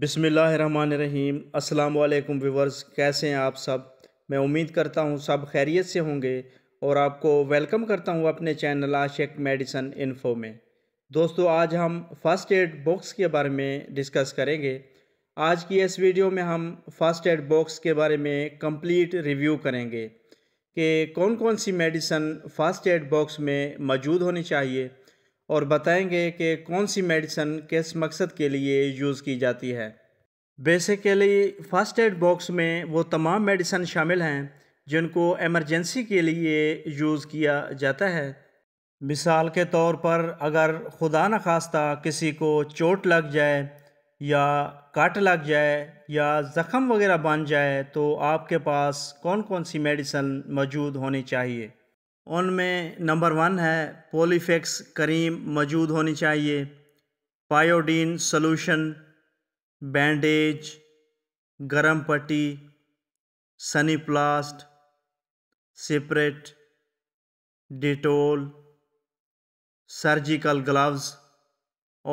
बिसमीम् अल्लाम व्यवर्स कैसे हैं आप सब मैं उम्मीद करता हूं सब खैरियत से होंगे और आपको वेलकम करता हूं अपने चैनल आशिक मेडिसन इन्फो में दोस्तों आज हम फर्स्ट एड बॉक्स के बारे में डिस्कस करेंगे आज की इस वीडियो में हम फर्स्ट एड बॉक्स के बारे में कम्प्लीट रिव्यू करेंगे कि कौन कौन सी मेडिसन फर्स्ट एड बॉक्स में मौजूद होनी चाहिए और बताएंगे कि कौन सी मेडिसन किस मकसद के लिए यूज़ की जाती है बेसिकली फर्स्ट एड बॉक्स में वो तमाम मेडिसन शामिल हैं जिनको एमरजेंसी के लिए यूज़ किया जाता है मिसाल के तौर पर अगर खुदा न खास्ता किसी को चोट लग जाए या काट लग जाए या ज़ख़म वगैरह बन जाए तो आपके पास कौन कौन सी मेडिसन मौजूद होनी चाहिए उनमें नंबर वन है पोलीफेक्स करीम मौजूद होनी चाहिए पायोडीन सॉल्यूशन बैंडेज गर्म पट्टी सनी प्लास्ट सिपरेट डिटोल सर्जिकल ग्लव्स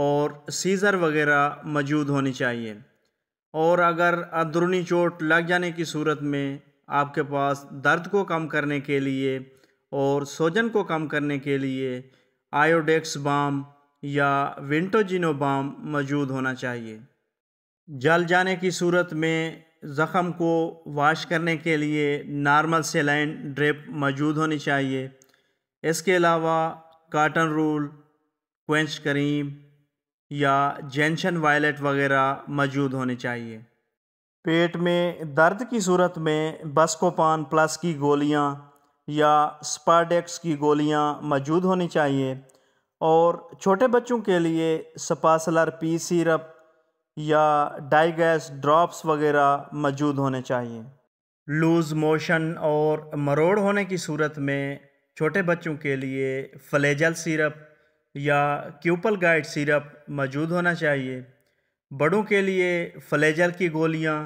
और सीज़र वगैरह मौजूद होनी चाहिए और अगर अंदरूनी चोट लग जाने की सूरत में आपके पास दर्द को कम करने के लिए और सोजन को कम करने के लिए आयोडेक्स बाम या विंटोजिनो बाम मौजूद होना चाहिए जल जाने की सूरत में ज़ख़म को वाश करने के लिए नॉर्मल सेलाइन ड्रेप मौजूद होनी चाहिए इसके अलावा काटन रूल क्वेंच करीम या जेंशन वायलेट वगैरह मौजूद होने चाहिए पेट में दर्द की सूरत में बस्कोपान प्लस की गोलियां या स्पाडेक्स की गोलियां मौजूद होनी चाहिए और छोटे बच्चों के लिए सपासलर पी सिरप या डाइगैस ड्रॉप्स वगैरह मौजूद होने चाहिए लूज़ मोशन और मरोड़ होने की सूरत में छोटे बच्चों के लिए फ्लेजल सिरप या क्यूपल गाइड सिरप मौजूद होना चाहिए बड़ों के लिए फ्लेजल की गोलियां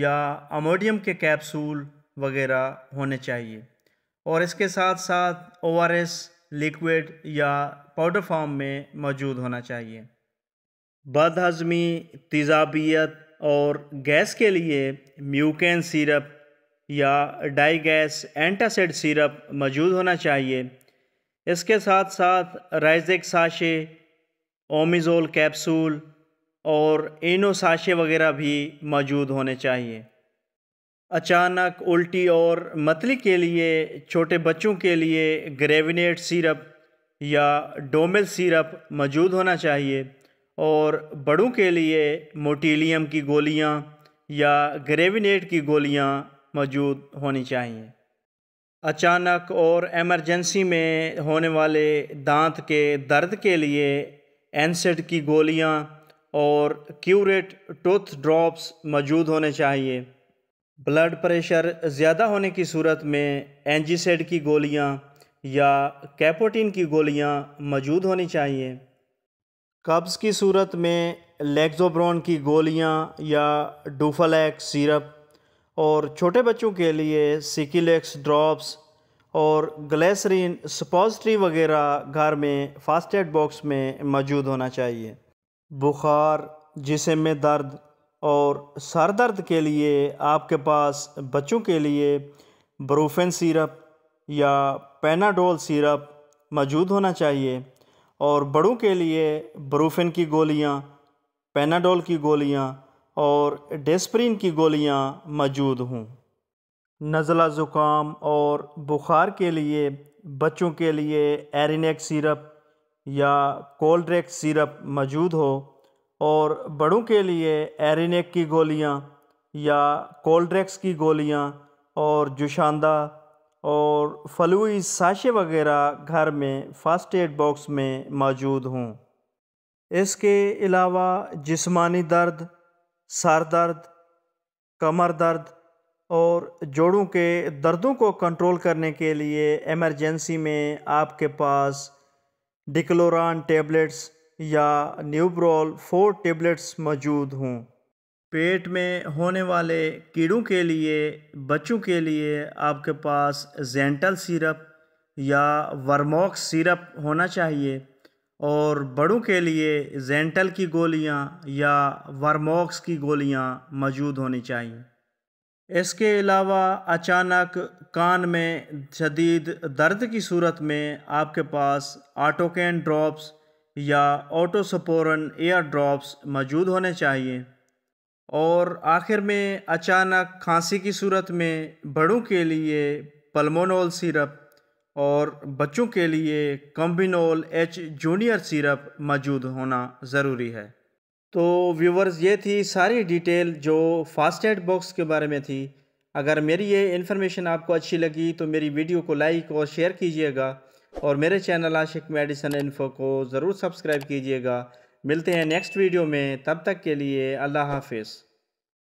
या अमोडियम के कैप्सूल वगैरह होने चाहिए और इसके साथ साथ ओ लिक्विड या पाउडर फॉर्म में मौजूद होना चाहिए बद हज़मी तजाबीत और गैस के लिए म्यूकेन सिरप या डाई गैस एंटासिड सिरप मौजूद होना चाहिए इसके साथ साथ राइजिक साशे ओमिज़ोल कैप्सूल और इनो साशे वगैरह भी मौजूद होने चाहिए अचानक उल्टी और मतली के लिए छोटे बच्चों के लिए ग्रेविनेट सिरप या डोमिल सिरप मौजूद होना चाहिए और बड़ों के लिए मोटीलियम की गोलियां या ग्रेविनेट की गोलियां मौजूद होनी चाहिए अचानक और एमरजेंसी में होने वाले दांत के दर्द के लिए एनसेड की गोलियां और क्यूरेट टूथ ड्रॉप्स मौजूद होने चाहिए ब्लड प्रेशर ज़्यादा होने की सूरत में एंजीसेड की गोलियां या कैपोटीन की गोलियां मौजूद होनी चाहिए कब्ज़ की सूरत में लेग्जोब्रोन की गोलियां या डूफलैक्स सिरप और छोटे बच्चों के लिए सिकिलेक्स ड्रॉप्स और ग्लेसरीन सपोजट्री वगैरह घर में एड बॉक्स में मौजूद होना चाहिए बुखार जिसम में दर्द और सर दर्द के लिए आपके पास बच्चों के लिए ब्रोफेन सिरप या पेनाडोल सिरप मौजूद होना चाहिए और बड़ों के लिए ब्रोफेन की गोलियां, पेनाडोल की गोलियां और डेस्प्रिन की गोलियां मौजूद हों नज़ला ज़ुकाम और बुखार के लिए बच्चों के लिए एरिनेक सिरप या कोल्ड्रेक सिरप मौजूद हो और बड़ों के लिए एरिनेक की गोलियां या कोल्ड्रेक्स की गोलियां और जुशांदा और फलूई साशे वगैरह घर में फर्स्ट एड बॉक्स में मौजूद हों इसके अलावा जिस्मानी दर्द सर दर्द कमर दर्द और जोड़ों के दर्दों को कंट्रोल करने के लिए एमरजेंसी में आपके पास डिक्लोरान टेबलेट्स या न्यूब्रोल फोर टेबलेट्स मौजूद हों पेट में होने वाले कीड़ों के लिए बच्चों के लिए आपके पास जेंटल सिरप या वर्मोक्स सिरप होना चाहिए और बड़ों के लिए जेंटल की गोलियां या वर्मोक्स की गोलियां मौजूद होनी चाहिए इसके अलावा अचानक कान में शदीद दर्द की सूरत में आपके पास आटोकैन ड्रॉप्स या ऑटोसपोरन एयर ड्रॉप्स मौजूद होने चाहिए और आखिर में अचानक खांसी की सूरत में बड़ों के लिए पलमोनोल सिरप और बच्चों के लिए कम्बिनोल एच जूनियर सिरप मौजूद होना ज़रूरी है तो व्यूवर्स ये थी सारी डिटेल जो फास्ट एड बॉक्स के बारे में थी अगर मेरी ये इन्फॉर्मेशन आपको अच्छी लगी तो मेरी वीडियो को लाइक और शेयर कीजिएगा और मेरे चैनल आशिक मेडिसन इन्फो को ज़रूर सब्सक्राइब कीजिएगा मिलते हैं नेक्स्ट वीडियो में तब तक के लिए अल्लाह हाफिज़